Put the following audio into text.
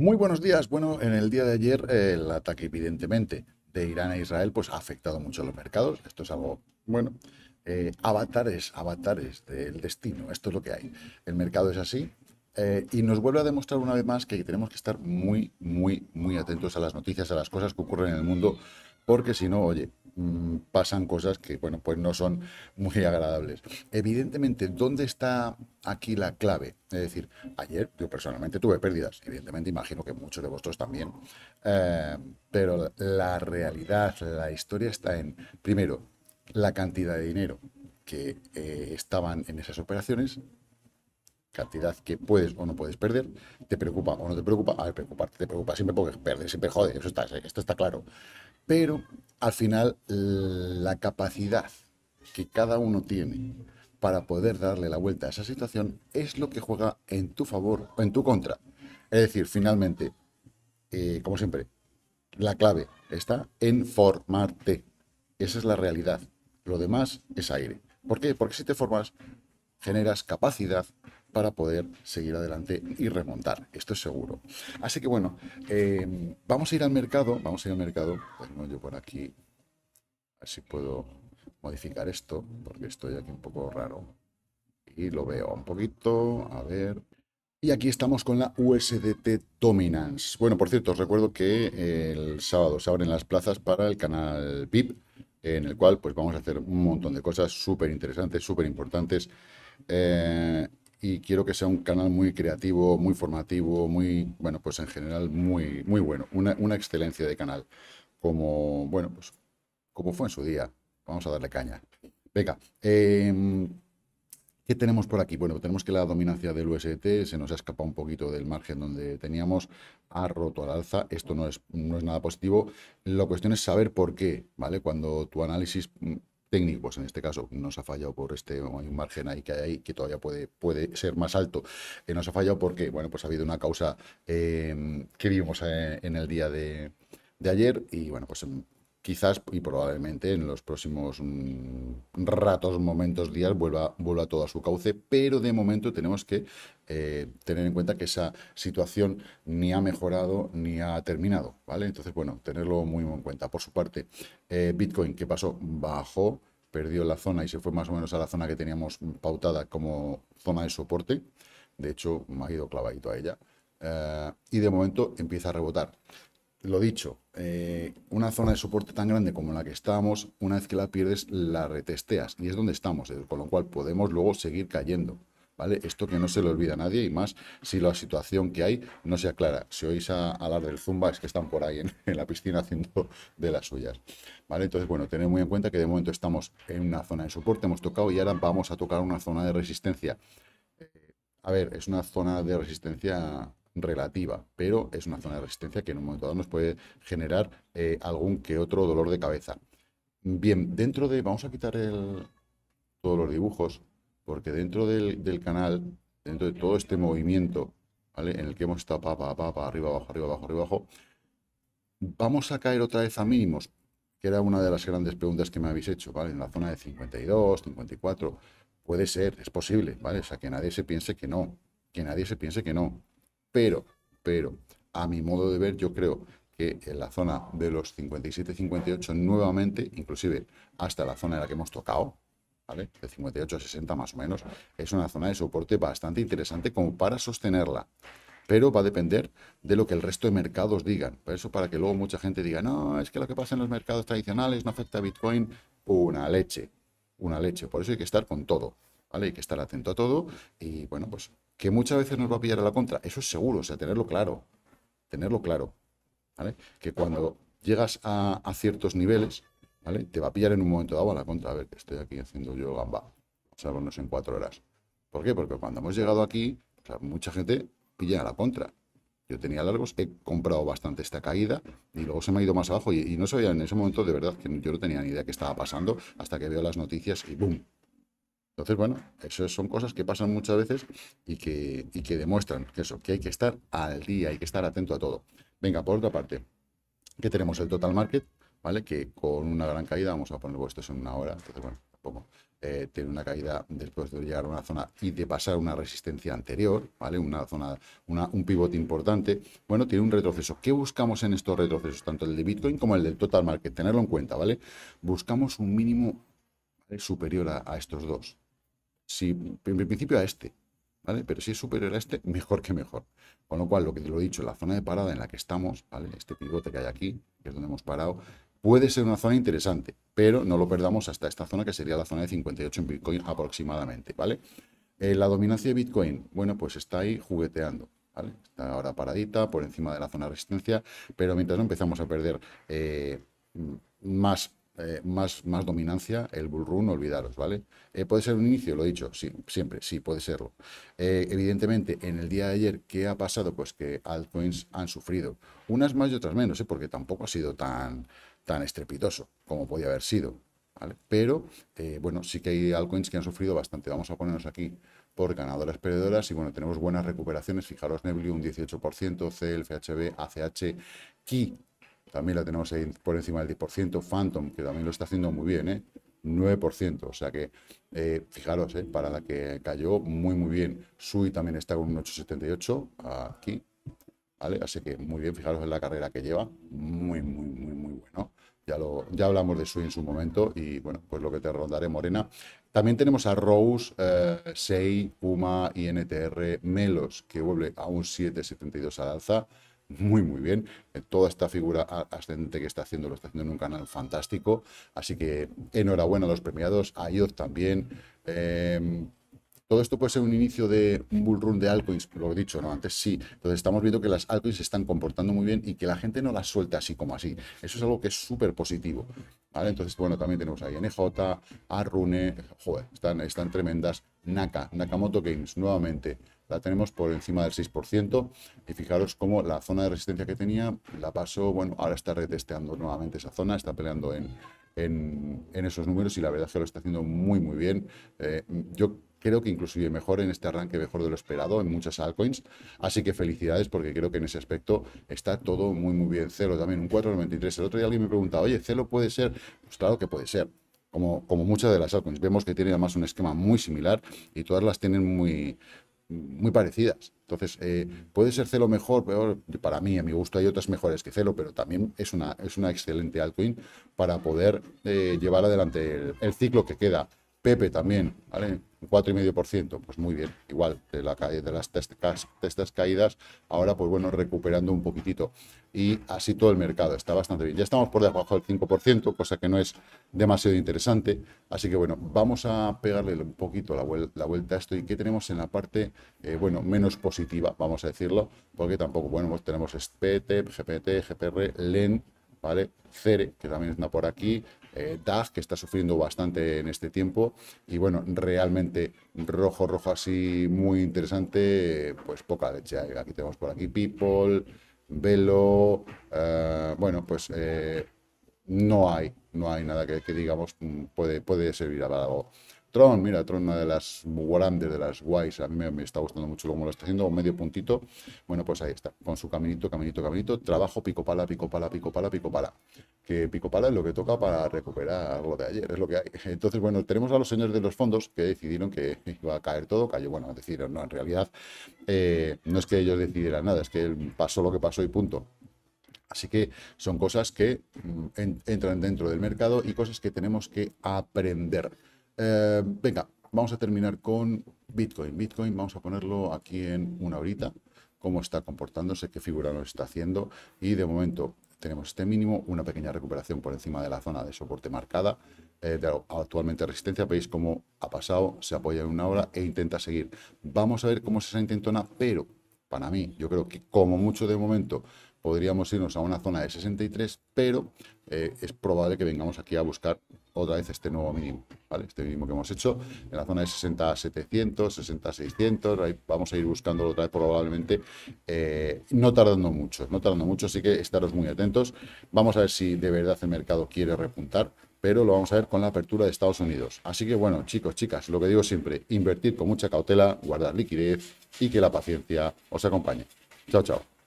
Muy buenos días. Bueno, en el día de ayer el ataque evidentemente de Irán a Israel pues ha afectado mucho a los mercados. Esto es algo, bueno, eh, avatares, avatares del destino. Esto es lo que hay. El mercado es así. Eh, y nos vuelve a demostrar una vez más que tenemos que estar muy, muy, muy atentos a las noticias, a las cosas que ocurren en el mundo, porque si no, oye, Mm, pasan cosas que, bueno, pues no son muy agradables. Evidentemente, ¿dónde está aquí la clave? Es decir, ayer yo personalmente tuve pérdidas, evidentemente imagino que muchos de vosotros también, eh, pero la realidad, la historia está en, primero, la cantidad de dinero que eh, estaban en esas operaciones, cantidad que puedes o no puedes perder, te preocupa o no te preocupa, a ver, preocuparte, te preocupa siempre porque perder, siempre jode, eso está, esto está claro. Pero al final la capacidad que cada uno tiene para poder darle la vuelta a esa situación es lo que juega en tu favor o en tu contra. Es decir, finalmente, eh, como siempre, la clave está en formarte. Esa es la realidad. Lo demás es aire. ¿Por qué? Porque si te formas, generas capacidad para poder seguir adelante y remontar. Esto es seguro. Así que bueno, eh, vamos a ir al mercado. Vamos a ir al mercado. Pues, yo por aquí. A ver si puedo modificar esto, porque estoy aquí un poco raro. Y lo veo un poquito. A ver. Y aquí estamos con la USDT Dominance. Bueno, por cierto, os recuerdo que eh, el sábado se abren las plazas para el canal VIP, en el cual pues vamos a hacer un montón de cosas súper interesantes, súper importantes. Eh, y quiero que sea un canal muy creativo, muy formativo, muy, bueno, pues en general muy, muy bueno, una, excelencia de canal, como, bueno, pues como fue en su día. Vamos a darle caña. Venga, em, ¿qué tenemos por aquí? Bueno, tenemos que la dominancia del UST se nos ha escapado un poquito del margen donde teníamos, ha roto al alza, esto no es, no es nada positivo. La cuestión es saber por qué, ¿vale? Cuando tu análisis técnicos, pues en este caso nos ha fallado por este, hay un margen ahí que hay ahí que todavía puede, puede ser más alto, eh, nos ha fallado porque, bueno, pues ha habido una causa eh, que vimos eh, en el día de, de ayer y, bueno, pues mm, quizás y probablemente en los próximos mm, ratos, momentos, días vuelva, vuelva todo a su cauce, pero de momento tenemos que eh, tener en cuenta que esa situación ni ha mejorado ni ha terminado, ¿vale? Entonces, bueno, tenerlo muy en cuenta. Por su parte, eh, Bitcoin, que pasó? Bajó, perdió la zona y se fue más o menos a la zona que teníamos pautada como zona de soporte. De hecho, me ha ido clavadito a ella. Eh, y de momento empieza a rebotar. Lo dicho, una zona de soporte tan grande como la que estábamos, una vez que la pierdes, la retesteas. Y es donde estamos, con lo cual podemos luego seguir cayendo. Esto que no se le olvida a nadie y más si la situación que hay no se aclara. Si oís a hablar del Zumba es que están por ahí en, la piscina haciendo de las suyas, ¿vale? Entonces, bueno, tened muy en cuenta que de momento estamos en una zona de soporte, hemos tocado y ahora vamos a tocar una zona de resistencia. Eh, a ver, es una zona de resistencia relativa, pero es una zona de resistencia que en un momento dado nos puede generar eh, algún que otro dolor de cabeza. Bien, dentro de... Vamos a quitar todos los dibujos porque dentro del, canal, dentro de todo este movimiento, ¿vale? En el que hemos estado pa, arriba, abajo, arriba, abajo, arriba, abajo, vamos a caer otra vez a mínimos, que era una de las grandes preguntas que me habéis hecho, ¿vale? En la zona de 52, 54, puede ser, es posible, ¿vale? O sea, que nadie se piense que no, que nadie se piense que no, pero, pero, a mi modo de ver, yo creo que en la zona de los 57-58 nuevamente, inclusive hasta la zona en la que hemos tocado, de 58 a 60 más o menos. Es una zona de soporte bastante interesante como para sostenerla. Pero va a depender de lo que el resto de mercados digan. Por eso para que luego mucha gente diga, no, es que lo que pasa en los mercados tradicionales no afecta a Bitcoin. Una leche, una leche. Por eso hay que estar con todo, ¿vale? Hay que estar atento a todo y, bueno, pues que muchas veces nos va a pillar a la contra. Eso es seguro, o sea, tenerlo claro. Tenerlo claro, Que cuando llegas a ciertos niveles, ¿vale? Te va a pillar en un momento dado a la contra, a ver, estoy aquí haciendo yo gamba, salvarnos en cuatro horas. ¿Por qué? Porque cuando hemos llegado aquí, mucha gente pilla a la contra. Yo tenía largos, he comprado bastante esta caída y luego se me ha ido más abajo y, no sabía en ese momento de verdad que yo no tenía ni idea qué estaba pasando hasta que veo las noticias y ¡boom! Entonces, bueno, eso son cosas que pasan muchas veces y que, y que demuestran que eso, que hay que estar al día, hay que estar atento a todo. Venga, por otra parte, que tenemos el total market, ¿vale? Que con una gran caída, vamos a poner vuestros en una hora, entonces bueno, eh, tiene una caída después de llegar a una zona y de pasar una resistencia anterior, ¿vale? Una zona, una, un pivote importante. Bueno, tiene un retroceso. ¿Qué buscamos en estos retrocesos? Tanto el de Bitcoin como el del total market, tenerlo en cuenta, ¿vale? Buscamos un mínimo superior a, estos dos. Si, en principio a este, ¿vale? Pero si es superior a este, mejor que mejor. Con lo cual, lo que te lo he dicho, la zona de parada en la que estamos, ¿vale? Este pivote que hay aquí, que es donde hemos parado, Puede ser una zona interesante, pero no lo perdamos hasta esta zona, que sería la zona de 58 en Bitcoin aproximadamente, ¿vale? Eh, la dominancia de Bitcoin, bueno, pues está ahí jugueteando. ¿Vale? Está ahora paradita por encima de la zona de resistencia, pero mientras no empezamos a perder eh, más eh, más, dominancia, el bull run, olvidaros, ¿vale? Eh, ¿Puede ser un inicio? Lo he dicho, sí, siempre, sí, puede serlo. Eh, evidentemente, en el día de ayer, ¿qué ha pasado? Pues que altcoins han sufrido, unas más y otras menos, porque tampoco ha sido tan, tan estrepitoso como podía haber sido, ¿vale? Pero, bueno, sí que hay altcoins que han sufrido bastante. Vamos a ponernos aquí por ganadoras perdedoras y bueno, tenemos buenas recuperaciones, fijaros Nebli un 18%, CLFHB, FHB, ACH, KI también la tenemos ahí por encima del 10%, Phantom, que también lo está haciendo muy bien, ¿eh? 9%, o sea que eh, fijaros, ¿eh? para la que cayó muy muy bien, Sui también está con un 8,78 aquí, ¿vale? Así que muy bien, fijaros en la carrera que lleva, muy muy muy muy bueno. Ya, lo, ya hablamos de Sui en su momento y bueno, pues lo que te rondaré, Morena. También tenemos a Rose, eh, Sei, Puma, NTR. Melos, que vuelve a un 7,72 al alza muy, muy bien. Eh, toda esta figura ascendente que está haciendo lo está haciendo en un canal fantástico. Así que enhorabuena a los premiados, a IOT también. Em, todo esto puede ser un inicio de un bull run de altcoins, lo he dicho, ¿no? Antes sí. Entonces estamos viendo que las altcoins se están comportando muy bien y que la gente no las suelta así como así. Eso es algo que es súper positivo. ¿Vale? Entonces, bueno, también tenemos a NJ, a Rune, joder, están, están tremendas. Naka, Nakamoto Games, nuevamente la tenemos por encima del 6%. Y fijaros cómo la zona de resistencia que tenía la pasó, bueno, ahora está retesteando nuevamente esa zona, está peleando en, en, esos números y la verdad es que lo está haciendo muy, muy bien. Eh, yo creo que inclusive mejor en este arranque, mejor de lo esperado en muchas altcoins. Así que felicidades porque creo que en ese aspecto está todo muy, muy bien. Celo también, un 4,93. El otro día alguien me preguntaba, oye, Celo puede ser. Pues claro que puede ser. Como, como muchas de las altcoins, vemos que tiene además un esquema muy similar y todas las tienen muy, muy parecidas. Entonces, eh, mm. puede ser Celo mejor, peor. Para mí, a mi gusto, hay otras mejores que Celo, pero también es una, es una excelente altcoin para poder eh, llevar adelante el, el, ciclo que queda. Pepe también, ¿vale? 4,5%, pues muy bien, igual de, la, de las estas caídas, ahora pues bueno, recuperando un poquitito. Y así todo el mercado, está bastante bien. Ya estamos por debajo del 5%, cosa que no es demasiado interesante. Así que bueno, vamos a pegarle un poquito la, vuelta a esto y que tenemos en la parte, eh, bueno, menos positiva, vamos a decirlo, porque tampoco, bueno, pues tenemos SPT, GPT, GPR, LEN, ¿vale? Cere, que también está por aquí, eh, que está sufriendo bastante en este tiempo. Y bueno, realmente rojo, rojo así, muy interesante, pues poca leche. Aquí tenemos por aquí People, Velo, eh, bueno, pues eh, no hay, no hay nada que, digamos mm, puede, puede servir a algo. Tron, mira, Tron, una de las grandes, de las guays, a mí me, está gustando mucho cómo lo está haciendo, medio puntito. Bueno, pues ahí está, con su caminito, caminito, caminito, trabajo pico pala, pico pala, pico pala, pico pala. Que pico pala es lo que toca para recuperar lo de ayer, es lo que hay. Entonces, bueno, tenemos a los señores de los fondos que decidieron que iba a caer todo, cayó, bueno, decidieron, no, en realidad, eh, no es que ellos decidieran nada, es que pasó lo que pasó y punto. Así que son cosas que mm, entran dentro del mercado y cosas que tenemos que aprender. Eh, venga, vamos a terminar con Bitcoin. Bitcoin vamos a ponerlo aquí en una horita, cómo está comportándose, qué figura nos está haciendo y de momento tenemos este mínimo, una pequeña recuperación por encima de la zona de soporte marcada, eh, actualmente resistencia, veis cómo ha pasado, se apoya en una hora e intenta seguir. Vamos a ver cómo es esa intentona, pero para mí, yo creo que como mucho de momento podríamos irnos a una zona de 63, pero eh, es probable que vengamos aquí a buscar otra vez este nuevo mínimo, ¿vale? Este mínimo que hemos hecho en la zona de 60 700, 60 600, vamos a ir buscando otra vez probablemente, eh, no tardando mucho, no tardando mucho, así que estaros muy atentos. Vamos a ver si de verdad el mercado quiere repuntar, pero lo vamos a ver con la apertura de Estados Unidos. Así que bueno, chicos, chicas, lo que digo siempre, invertir con mucha cautela, guardar liquidez y que la paciencia os acompañe. Chao, chao.